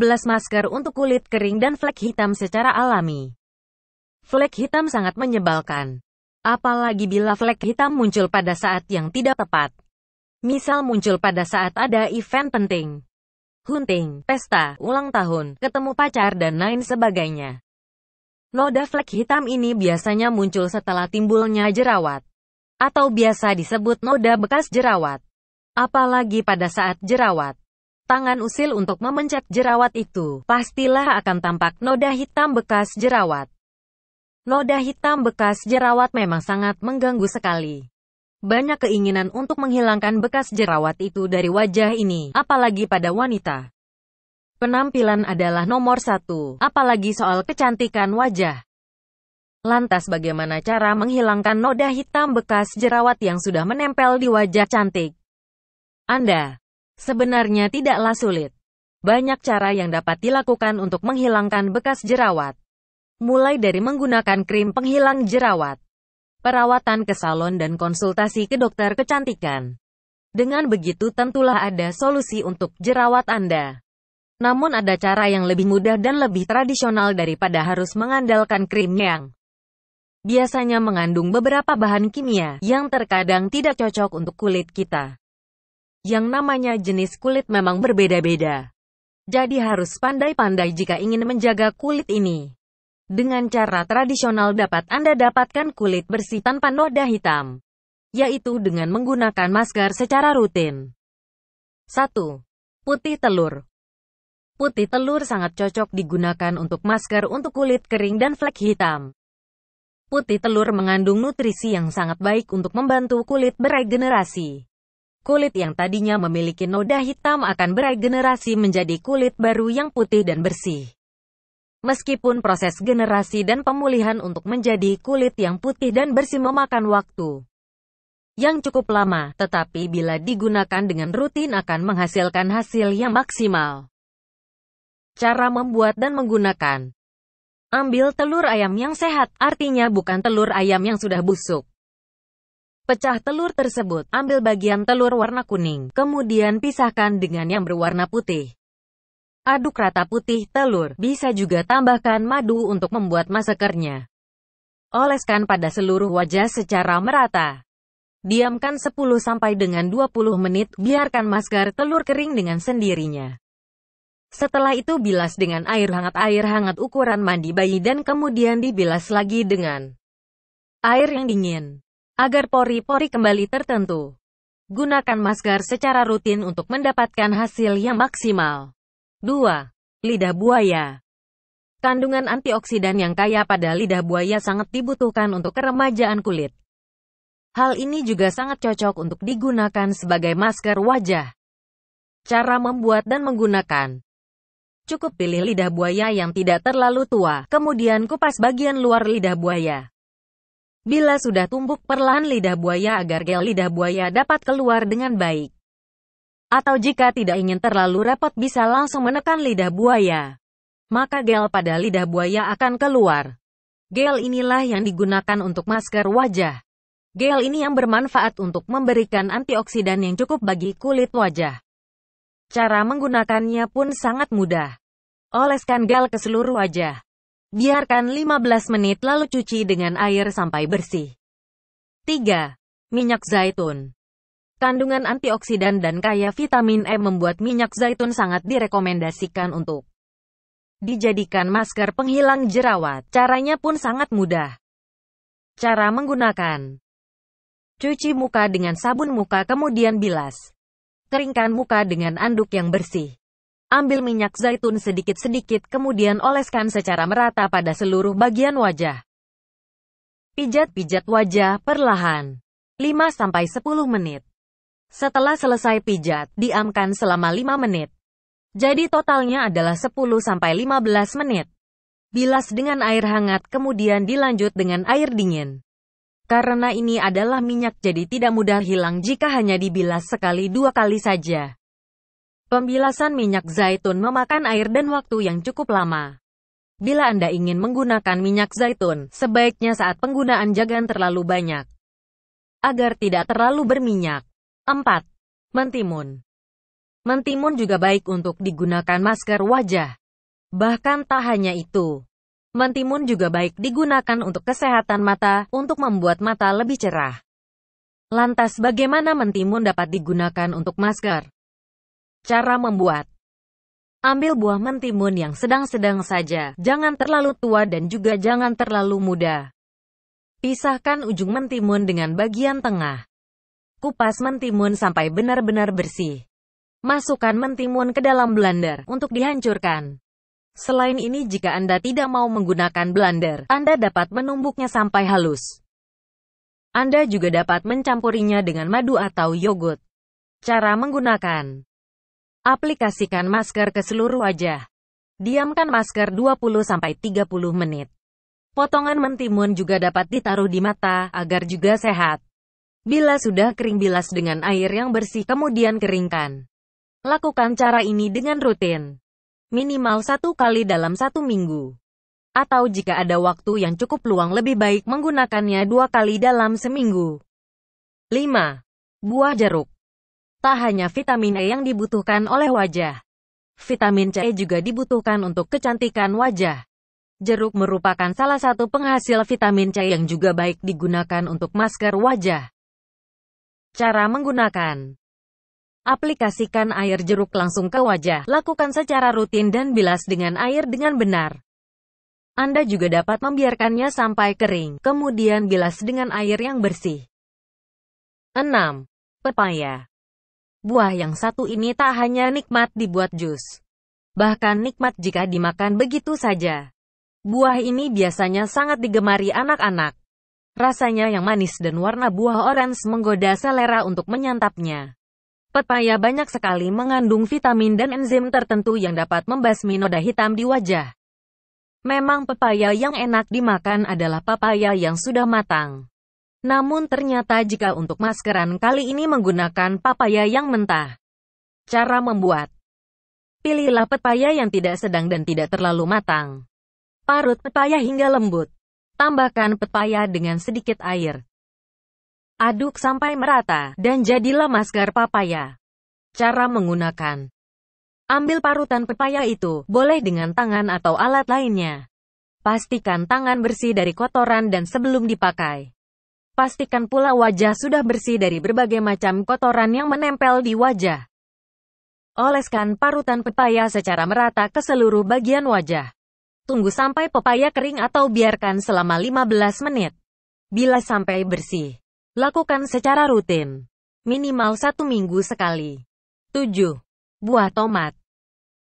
11 masker untuk kulit kering dan flek hitam secara alami. Flek hitam sangat menyebalkan. Apalagi bila flek hitam muncul pada saat yang tidak tepat. Misal muncul pada saat ada event penting. Hunting, pesta, ulang tahun, ketemu pacar dan lain sebagainya. Noda flek hitam ini biasanya muncul setelah timbulnya jerawat. Atau biasa disebut noda bekas jerawat. Apalagi pada saat jerawat tangan usil untuk memencet jerawat itu, pastilah akan tampak noda hitam bekas jerawat. Noda hitam bekas jerawat memang sangat mengganggu sekali. Banyak keinginan untuk menghilangkan bekas jerawat itu dari wajah ini, apalagi pada wanita. Penampilan adalah nomor satu, apalagi soal kecantikan wajah. Lantas bagaimana cara menghilangkan noda hitam bekas jerawat yang sudah menempel di wajah cantik? Anda sebenarnya tidaklah sulit. Banyak cara yang dapat dilakukan untuk menghilangkan bekas jerawat. Mulai dari menggunakan krim penghilang jerawat, perawatan ke salon dan konsultasi ke dokter kecantikan. Dengan begitu tentulah ada solusi untuk jerawat Anda. Namun ada cara yang lebih mudah dan lebih tradisional daripada harus mengandalkan krim yang biasanya mengandung beberapa bahan kimia yang terkadang tidak cocok untuk kulit kita. Yang namanya jenis kulit memang berbeda-beda. Jadi harus pandai-pandai jika ingin menjaga kulit ini. Dengan cara tradisional dapat Anda dapatkan kulit bersih tanpa noda hitam. Yaitu dengan menggunakan masker secara rutin. 1. Putih telur Putih telur sangat cocok digunakan untuk masker untuk kulit kering dan flek hitam. Putih telur mengandung nutrisi yang sangat baik untuk membantu kulit beregenerasi. Kulit yang tadinya memiliki noda hitam akan beregenerasi menjadi kulit baru yang putih dan bersih. Meskipun proses generasi dan pemulihan untuk menjadi kulit yang putih dan bersih memakan waktu yang cukup lama, tetapi bila digunakan dengan rutin akan menghasilkan hasil yang maksimal. Cara membuat dan menggunakan Ambil telur ayam yang sehat, artinya bukan telur ayam yang sudah busuk. Pecah telur tersebut, ambil bagian telur warna kuning, kemudian pisahkan dengan yang berwarna putih. Aduk rata putih telur, bisa juga tambahkan madu untuk membuat masakernya. Oleskan pada seluruh wajah secara merata. Diamkan 10 sampai dengan 20 menit, biarkan masker telur kering dengan sendirinya. Setelah itu bilas dengan air hangat air hangat ukuran mandi bayi dan kemudian dibilas lagi dengan air yang dingin agar pori-pori kembali tertentu. Gunakan masker secara rutin untuk mendapatkan hasil yang maksimal. 2. Lidah buaya Kandungan antioksidan yang kaya pada lidah buaya sangat dibutuhkan untuk keremajaan kulit. Hal ini juga sangat cocok untuk digunakan sebagai masker wajah. Cara membuat dan menggunakan Cukup pilih lidah buaya yang tidak terlalu tua, kemudian kupas bagian luar lidah buaya. Bila sudah tumbuk perlahan lidah buaya agar gel lidah buaya dapat keluar dengan baik. Atau jika tidak ingin terlalu repot bisa langsung menekan lidah buaya. Maka gel pada lidah buaya akan keluar. Gel inilah yang digunakan untuk masker wajah. Gel ini yang bermanfaat untuk memberikan antioksidan yang cukup bagi kulit wajah. Cara menggunakannya pun sangat mudah. Oleskan gel ke seluruh wajah. Biarkan 15 menit lalu cuci dengan air sampai bersih. 3. Minyak zaitun Kandungan antioksidan dan kaya vitamin E membuat minyak zaitun sangat direkomendasikan untuk dijadikan masker penghilang jerawat. Caranya pun sangat mudah. Cara menggunakan Cuci muka dengan sabun muka kemudian bilas. Keringkan muka dengan anduk yang bersih. Ambil minyak zaitun sedikit-sedikit kemudian oleskan secara merata pada seluruh bagian wajah. Pijat-pijat wajah perlahan. 5-10 menit. Setelah selesai pijat, diamkan selama 5 menit. Jadi totalnya adalah 10-15 menit. Bilas dengan air hangat kemudian dilanjut dengan air dingin. Karena ini adalah minyak jadi tidak mudah hilang jika hanya dibilas sekali dua kali saja. Pembilasan minyak zaitun memakan air dan waktu yang cukup lama. Bila Anda ingin menggunakan minyak zaitun, sebaiknya saat penggunaan jangan terlalu banyak. Agar tidak terlalu berminyak. 4. Mentimun Mentimun juga baik untuk digunakan masker wajah. Bahkan tak hanya itu. Mentimun juga baik digunakan untuk kesehatan mata, untuk membuat mata lebih cerah. Lantas bagaimana mentimun dapat digunakan untuk masker? Cara membuat Ambil buah mentimun yang sedang-sedang saja, jangan terlalu tua dan juga jangan terlalu muda. Pisahkan ujung mentimun dengan bagian tengah. Kupas mentimun sampai benar-benar bersih. Masukkan mentimun ke dalam blender untuk dihancurkan. Selain ini jika Anda tidak mau menggunakan blender, Anda dapat menumbuknya sampai halus. Anda juga dapat mencampurinya dengan madu atau yogurt. Cara menggunakan Aplikasikan masker ke seluruh wajah. Diamkan masker 20-30 menit. Potongan mentimun juga dapat ditaruh di mata, agar juga sehat. Bila sudah kering bilas dengan air yang bersih kemudian keringkan. Lakukan cara ini dengan rutin. Minimal satu kali dalam satu minggu. Atau jika ada waktu yang cukup luang lebih baik menggunakannya dua kali dalam seminggu. 5. Buah jeruk Tak hanya vitamin E yang dibutuhkan oleh wajah, vitamin C juga dibutuhkan untuk kecantikan wajah. Jeruk merupakan salah satu penghasil vitamin C yang juga baik digunakan untuk masker wajah. Cara menggunakan Aplikasikan air jeruk langsung ke wajah, lakukan secara rutin dan bilas dengan air dengan benar. Anda juga dapat membiarkannya sampai kering, kemudian bilas dengan air yang bersih. 6. Pepaya Buah yang satu ini tak hanya nikmat dibuat jus. Bahkan nikmat jika dimakan begitu saja. Buah ini biasanya sangat digemari anak-anak. Rasanya yang manis dan warna buah orange menggoda selera untuk menyantapnya. Pepaya banyak sekali mengandung vitamin dan enzim tertentu yang dapat membasmi noda hitam di wajah. Memang pepaya yang enak dimakan adalah pepaya yang sudah matang. Namun ternyata jika untuk maskeran kali ini menggunakan papaya yang mentah. Cara membuat Pilihlah pepaya yang tidak sedang dan tidak terlalu matang. Parut pepaya hingga lembut. Tambahkan pepaya dengan sedikit air. Aduk sampai merata, dan jadilah masker papaya. Cara menggunakan Ambil parutan pepaya itu, boleh dengan tangan atau alat lainnya. Pastikan tangan bersih dari kotoran dan sebelum dipakai. Pastikan pula wajah sudah bersih dari berbagai macam kotoran yang menempel di wajah. Oleskan parutan pepaya secara merata ke seluruh bagian wajah. Tunggu sampai pepaya kering atau biarkan selama 15 menit. Bila sampai bersih, lakukan secara rutin. Minimal satu minggu sekali. 7. Buah tomat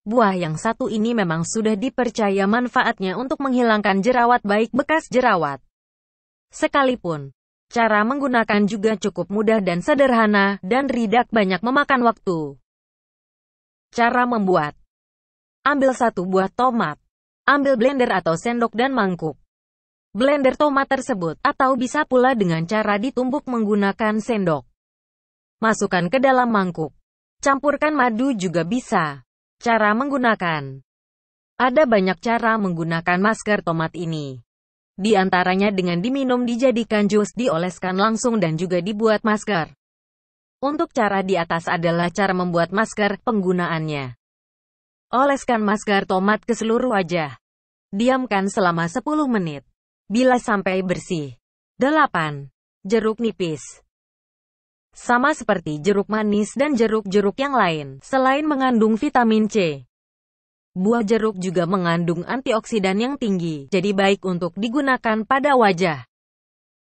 Buah yang satu ini memang sudah dipercaya manfaatnya untuk menghilangkan jerawat baik bekas jerawat. Sekalipun, Cara menggunakan juga cukup mudah dan sederhana, dan tidak banyak memakan waktu. Cara membuat Ambil satu buah tomat. Ambil blender atau sendok dan mangkuk. Blender tomat tersebut, atau bisa pula dengan cara ditumbuk menggunakan sendok. Masukkan ke dalam mangkuk. Campurkan madu juga bisa. Cara menggunakan Ada banyak cara menggunakan masker tomat ini. Di antaranya dengan diminum dijadikan jus, dioleskan langsung dan juga dibuat masker. Untuk cara di atas adalah cara membuat masker, penggunaannya. Oleskan masker tomat ke seluruh wajah. Diamkan selama 10 menit. Bila sampai bersih. 8. Jeruk nipis sama seperti jeruk manis dan jeruk-jeruk yang lain, selain mengandung vitamin C. Buah jeruk juga mengandung antioksidan yang tinggi, jadi baik untuk digunakan pada wajah.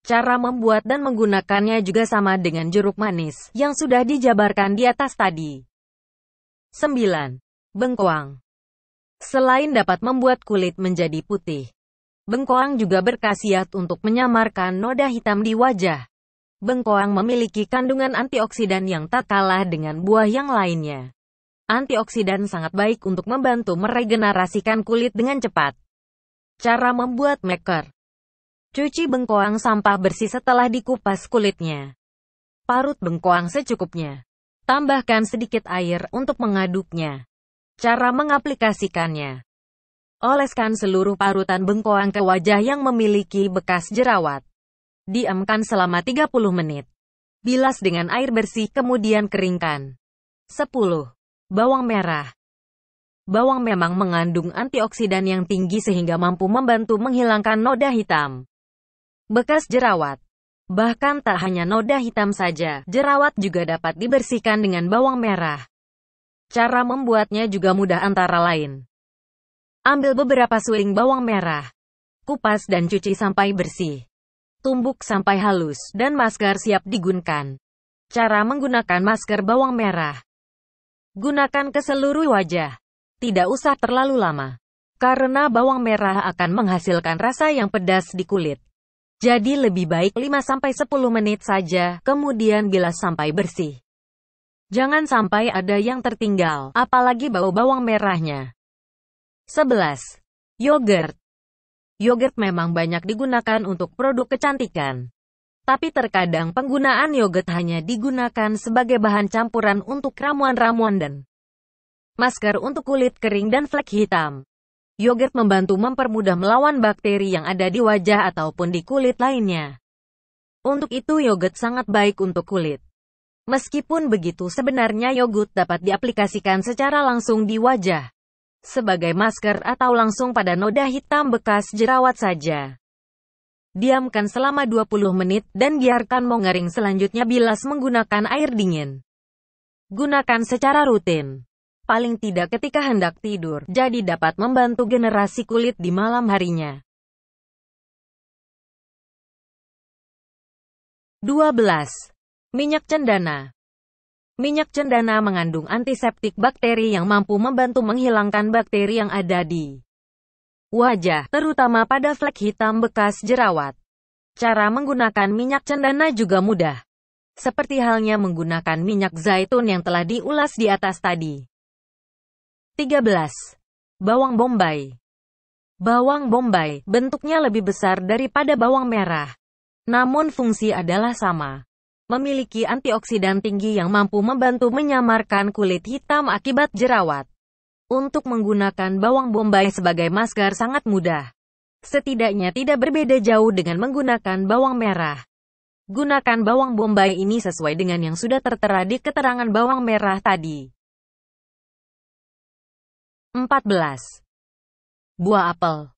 Cara membuat dan menggunakannya juga sama dengan jeruk manis yang sudah dijabarkan di atas tadi. 9. Bengkoang Selain dapat membuat kulit menjadi putih, bengkoang juga berkhasiat untuk menyamarkan noda hitam di wajah. Bengkoang memiliki kandungan antioksidan yang tak kalah dengan buah yang lainnya. Antioksidan sangat baik untuk membantu meregenerasikan kulit dengan cepat. Cara membuat maker. Cuci bengkoang sampah bersih setelah dikupas kulitnya. Parut bengkoang secukupnya. Tambahkan sedikit air untuk mengaduknya. Cara mengaplikasikannya. Oleskan seluruh parutan bengkoang ke wajah yang memiliki bekas jerawat. Diamkan selama 30 menit. Bilas dengan air bersih kemudian keringkan. 10. Bawang merah Bawang memang mengandung antioksidan yang tinggi sehingga mampu membantu menghilangkan noda hitam. Bekas jerawat Bahkan tak hanya noda hitam saja, jerawat juga dapat dibersihkan dengan bawang merah. Cara membuatnya juga mudah antara lain. Ambil beberapa suling bawang merah. Kupas dan cuci sampai bersih. Tumbuk sampai halus dan masker siap digunakan. Cara menggunakan masker bawang merah. Gunakan ke seluruh wajah. Tidak usah terlalu lama. Karena bawang merah akan menghasilkan rasa yang pedas di kulit. Jadi lebih baik 5-10 menit saja, kemudian bilas sampai bersih. Jangan sampai ada yang tertinggal, apalagi bau bawang merahnya. 11. Yogurt Yogurt memang banyak digunakan untuk produk kecantikan. Tapi terkadang penggunaan yogurt hanya digunakan sebagai bahan campuran untuk ramuan-ramuan dan masker untuk kulit kering dan flek hitam. Yogurt membantu mempermudah melawan bakteri yang ada di wajah ataupun di kulit lainnya. Untuk itu yogurt sangat baik untuk kulit. Meskipun begitu sebenarnya yogurt dapat diaplikasikan secara langsung di wajah. Sebagai masker atau langsung pada noda hitam bekas jerawat saja. Diamkan selama 20 menit dan biarkan mengering selanjutnya bilas menggunakan air dingin. Gunakan secara rutin. Paling tidak ketika hendak tidur, jadi dapat membantu generasi kulit di malam harinya. 12. Minyak cendana Minyak cendana mengandung antiseptik bakteri yang mampu membantu menghilangkan bakteri yang ada di wajah, terutama pada flek hitam bekas jerawat. Cara menggunakan minyak cendana juga mudah. Seperti halnya menggunakan minyak zaitun yang telah diulas di atas tadi. 13. Bawang bombay Bawang bombay, bentuknya lebih besar daripada bawang merah. Namun fungsi adalah sama. Memiliki antioksidan tinggi yang mampu membantu menyamarkan kulit hitam akibat jerawat. Untuk menggunakan bawang bombay sebagai masker sangat mudah. Setidaknya tidak berbeda jauh dengan menggunakan bawang merah. Gunakan bawang bombay ini sesuai dengan yang sudah tertera di keterangan bawang merah tadi. 14. Buah apel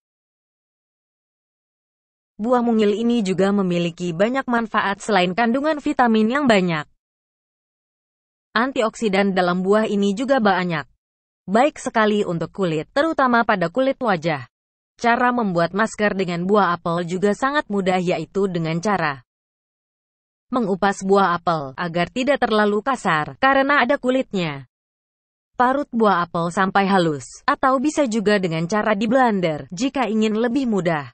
Buah mungil ini juga memiliki banyak manfaat selain kandungan vitamin yang banyak. Antioksidan dalam buah ini juga banyak baik sekali untuk kulit, terutama pada kulit wajah. Cara membuat masker dengan buah apel juga sangat mudah yaitu dengan cara mengupas buah apel agar tidak terlalu kasar karena ada kulitnya. Parut buah apel sampai halus, atau bisa juga dengan cara di blender jika ingin lebih mudah.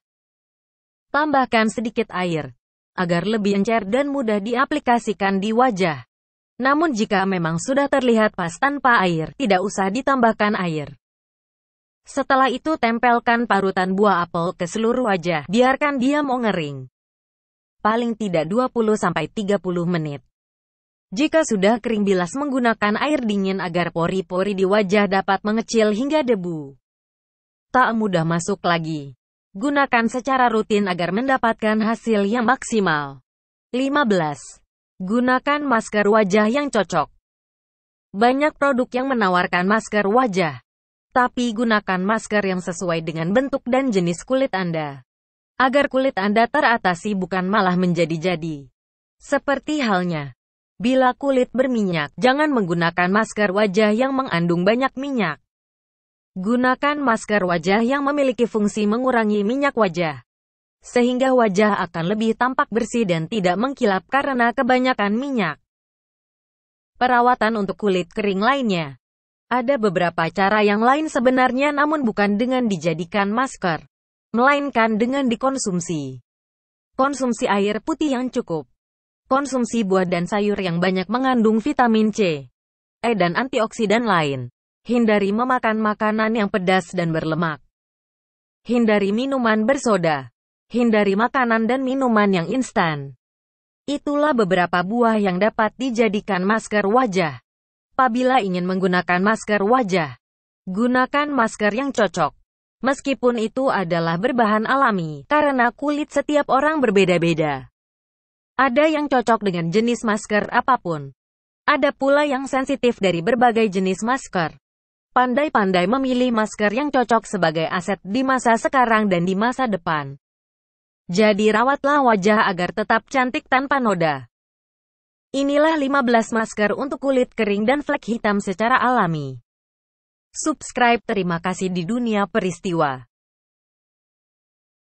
Tambahkan sedikit air agar lebih encer dan mudah diaplikasikan di wajah. Namun jika memang sudah terlihat pas tanpa air, tidak usah ditambahkan air. Setelah itu tempelkan parutan buah apel ke seluruh wajah, biarkan dia mau ngering. Paling tidak 20-30 menit. Jika sudah kering bilas menggunakan air dingin agar pori-pori di wajah dapat mengecil hingga debu. Tak mudah masuk lagi. Gunakan secara rutin agar mendapatkan hasil yang maksimal. 15. Gunakan masker wajah yang cocok. Banyak produk yang menawarkan masker wajah. Tapi gunakan masker yang sesuai dengan bentuk dan jenis kulit Anda. Agar kulit Anda teratasi bukan malah menjadi-jadi. Seperti halnya, bila kulit berminyak, jangan menggunakan masker wajah yang mengandung banyak minyak. Gunakan masker wajah yang memiliki fungsi mengurangi minyak wajah sehingga wajah akan lebih tampak bersih dan tidak mengkilap karena kebanyakan minyak. Perawatan untuk kulit kering lainnya. Ada beberapa cara yang lain sebenarnya namun bukan dengan dijadikan masker, melainkan dengan dikonsumsi. Konsumsi air putih yang cukup. Konsumsi buah dan sayur yang banyak mengandung vitamin C, E dan antioksidan lain. Hindari memakan makanan yang pedas dan berlemak. Hindari minuman bersoda. Hindari makanan dan minuman yang instan. Itulah beberapa buah yang dapat dijadikan masker wajah. Apabila ingin menggunakan masker wajah, gunakan masker yang cocok. Meskipun itu adalah berbahan alami, karena kulit setiap orang berbeda-beda. Ada yang cocok dengan jenis masker apapun. Ada pula yang sensitif dari berbagai jenis masker. Pandai-pandai memilih masker yang cocok sebagai aset di masa sekarang dan di masa depan. Jadi rawatlah wajah agar tetap cantik tanpa noda. Inilah 15 masker untuk kulit kering dan flek hitam secara alami. Subscribe terima kasih di dunia peristiwa.